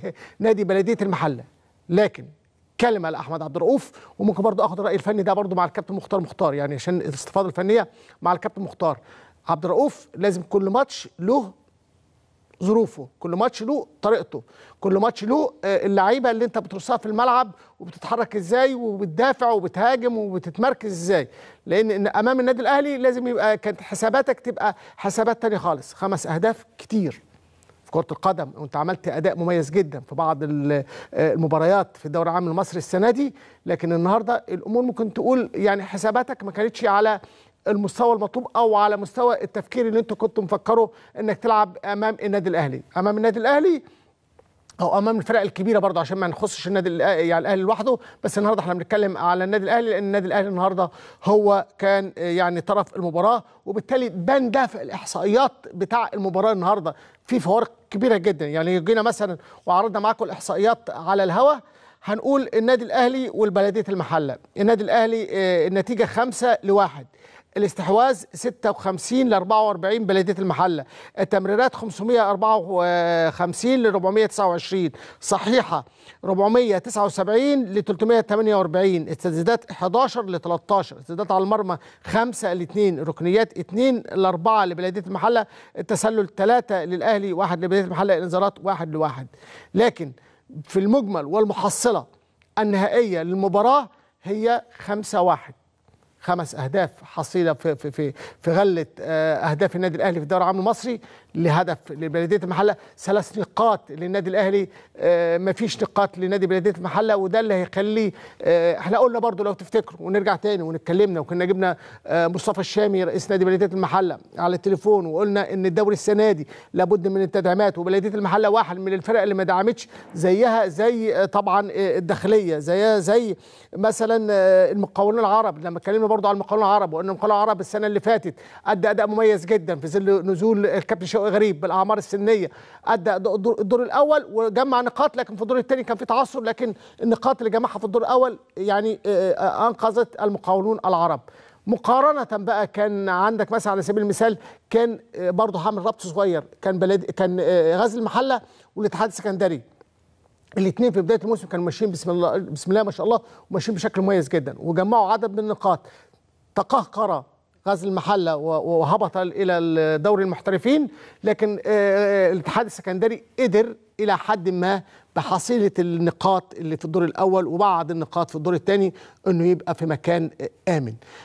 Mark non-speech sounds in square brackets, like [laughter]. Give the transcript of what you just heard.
[laughs] نادي بلديه المحله لكن كلمه لاحمد عبد الرؤوف وممكن برضو اخد الراي الفني ده برضو مع الكابتن مختار مختار يعني عشان الاستفاضه الفنيه مع الكابتن مختار عبد الرؤوف لازم كل ماتش له ظروفه كل ماتش له طريقته كل ماتش له آه، اللعيبه اللي انت بترصها في الملعب وبتتحرك ازاي وبتدافع وبتهاجم وبتتمركز ازاي لان امام النادي الاهلي لازم يبقى كانت حساباتك تبقى حسابات تانية خالص خمس اهداف كتير في كره القدم وانت عملت اداء مميز جدا في بعض المباريات في الدوري العام المصري السنه دي لكن النهارده الامور ممكن تقول يعني حساباتك ما كانتش على المستوى المطلوب او على مستوى التفكير اللي انتوا كنتوا مفكره انك تلعب امام النادي الاهلي امام النادي الاهلي او امام الفرق الكبيره برضه عشان ما نخصش النادي الاهلي يعني الاهلي لوحده بس النهارده احنا بنتكلم على النادي الاهلي لان النادي الاهلي النهارده هو كان يعني طرف المباراه وبالتالي بان ده في الاحصائيات بتاع المباراه النهارده في فوارق كبيره جدا يعني جينا مثلا وعرضنا معاكم الاحصائيات على الهواء هنقول النادي الاهلي والبلديه المحله النادي الاهلي آه، النتيجه خمسة لواحد الاستحواذ 56 ل 44 بلديه المحله التمريرات 554 ل 429 صحيحه 479 ل 348 استزادات 11 ل 13 استزادات على المرمى 5 ل 2 ركنيات 2 ل 4 لبلديه المحله التسلل 3 للاهلي 1 لبلديه المحله الانذارات 1 ل 1 لكن في المجمل والمحصله النهائيه للمباراه هي 5 1 خمس اهداف حصيله في في في, في غله آه، اهداف النادي الاهلي في الدوري العام المصري لهدف لبلديه المحله ثلاث نقاط للنادي الاهلي آه، ما فيش نقاط لنادي بلديه المحله وده اللي هيخليه آه، احنا قلنا برضو لو تفتكروا ونرجع تاني ونتكلمنا وكنا جبنا مصطفى الشامي رئيس نادي بلديه المحله على التليفون وقلنا ان الدوري السنه دي لابد من التدعيمات وبلديه المحله واحد من الفرق اللي ما دعمتش زيها زي طبعا الداخليه زيها زي مثلا المقاولون العرب لما اتكلمنا برضه على المقاولون العرب وان المقاولون العرب السنه اللي فاتت ادى اداء مميز جدا في ظل نزول الكابتن شوقي غريب بالاعمار السنيه ادى الدور الاول وجمع نقاط لكن في الدور الثاني كان في تعثر لكن النقاط اللي جمعها في الدور الاول يعني آه، آه، انقذت المقاولون العرب مقارنة بقى كان عندك مثلا على سبيل المثال كان آه، برضه هعمل ربط صغير كان بلد كان غزل المحله والاتحاد السكندري الاثنين في بدايه الموسم كانوا ماشيين بسم الله بسم الله ما شاء الله وماشيين بشكل مميز جدا وجمعوا عدد من النقاط تقهقر غزل المحله وهبط الى دوري المحترفين لكن آه، آه، الاتحاد السكندري قدر الى حد ما بحصيله النقاط اللي في الدور الاول وبعض النقاط في الدور الثاني انه يبقى في مكان امن